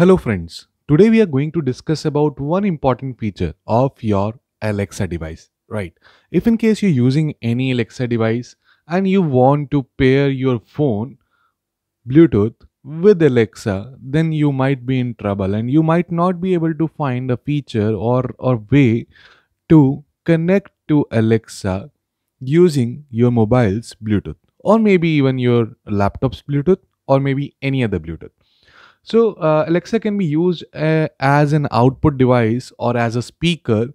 Hello friends, today we are going to discuss about one important feature of your Alexa device, right? If in case you're using any Alexa device and you want to pair your phone Bluetooth with Alexa, then you might be in trouble and you might not be able to find a feature or, or way to connect to Alexa using your mobile's Bluetooth or maybe even your laptop's Bluetooth or maybe any other Bluetooth. So uh, Alexa can be used uh, as an output device or as a speaker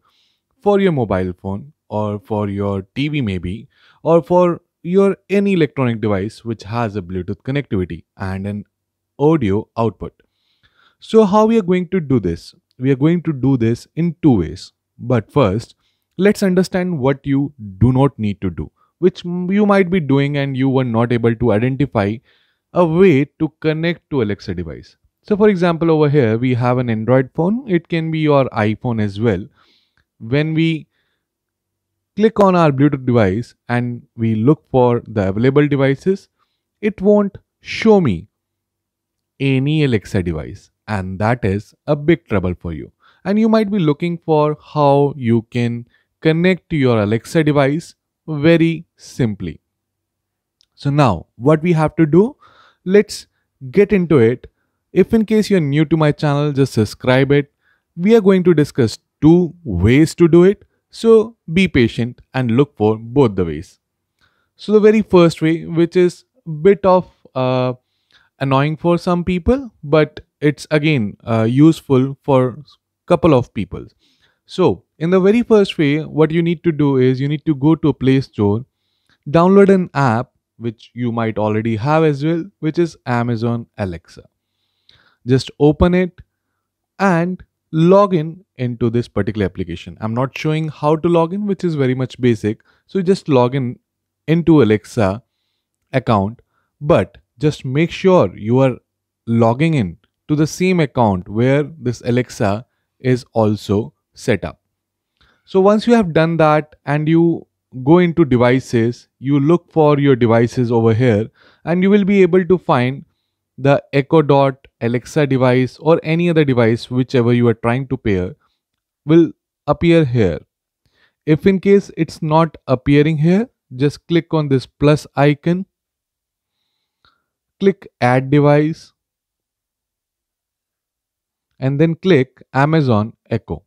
for your mobile phone or for your TV maybe or for your any electronic device which has a Bluetooth connectivity and an audio output. So how we are going to do this? We are going to do this in two ways. But first, let's understand what you do not need to do, which you might be doing and you were not able to identify a way to connect to Alexa device. So for example, over here, we have an Android phone. It can be your iPhone as well. When we click on our Bluetooth device and we look for the available devices, it won't show me any Alexa device. And that is a big trouble for you. And you might be looking for how you can connect to your Alexa device very simply. So now what we have to do let's get into it. If in case you're new to my channel, just subscribe it. We are going to discuss two ways to do it. So be patient and look for both the ways. So the very first way, which is bit of uh, annoying for some people, but it's again uh, useful for couple of people. So in the very first way, what you need to do is you need to go to a play store, download an app which you might already have as well, which is Amazon Alexa. Just open it and log in into this particular application. I'm not showing how to log in, which is very much basic. So just log in into Alexa account, but just make sure you are logging in to the same account where this Alexa is also set up. So once you have done that and you go into devices, you look for your devices over here and you will be able to find the Echo Dot, Alexa device or any other device whichever you are trying to pair will appear here. If in case it's not appearing here, just click on this plus icon, click add device and then click Amazon Echo.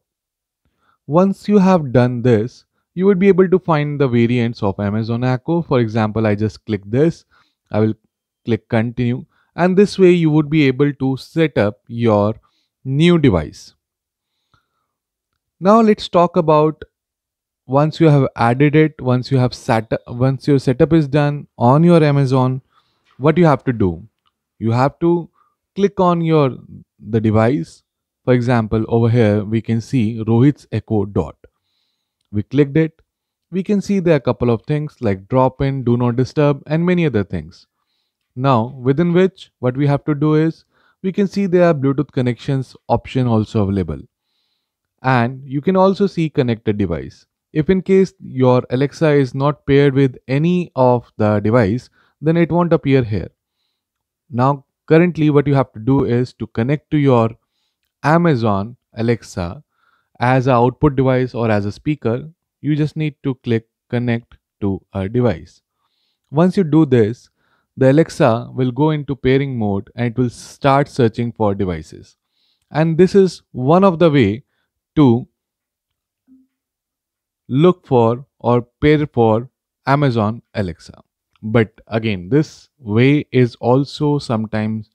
Once you have done this, you would be able to find the variants of Amazon Echo. For example, I just click this, I will click continue and this way you would be able to set up your new device. Now let's talk about once you have added it, once you have set up, once your setup is done on your Amazon, what you have to do? You have to click on your the device. For example, over here we can see Rohit's Echo Dot. We clicked it. We can see there are a couple of things like drop in, do not disturb and many other things. Now within which what we have to do is we can see there are Bluetooth connections option also available. And you can also see connected device. If in case your Alexa is not paired with any of the device, then it won't appear here. Now currently what you have to do is to connect to your Amazon Alexa as an output device or as a speaker, you just need to click connect to a device. Once you do this, the Alexa will go into pairing mode and it will start searching for devices. And this is one of the way to look for or pair for Amazon Alexa. But again, this way is also sometimes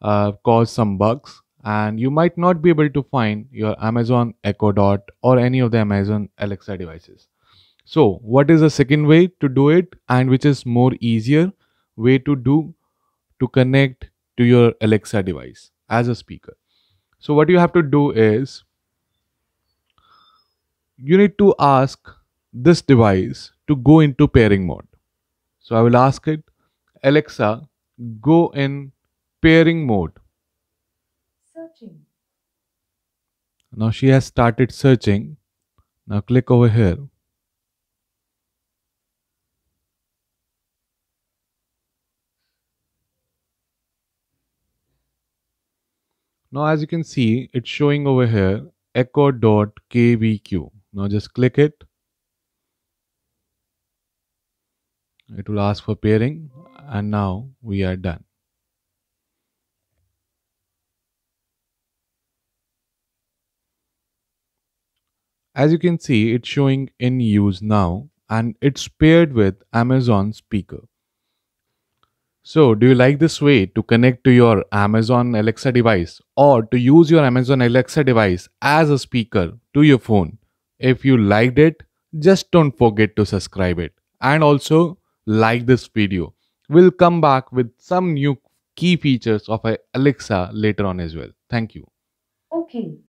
uh, cause some bugs and you might not be able to find your Amazon Echo Dot or any of the Amazon Alexa devices. So, what is the second way to do it and which is more easier way to do to connect to your Alexa device as a speaker? So, what you have to do is you need to ask this device to go into pairing mode. So, I will ask it, Alexa, go in pairing mode Now she has started searching. Now click over here. Now as you can see, it's showing over here echo.kvq. Now just click it. It will ask for pairing and now we are done. As you can see, it's showing in use now and it's paired with Amazon speaker. So, do you like this way to connect to your Amazon Alexa device or to use your Amazon Alexa device as a speaker to your phone? If you liked it, just don't forget to subscribe it and also like this video. We'll come back with some new key features of Alexa later on as well. Thank you. Okay.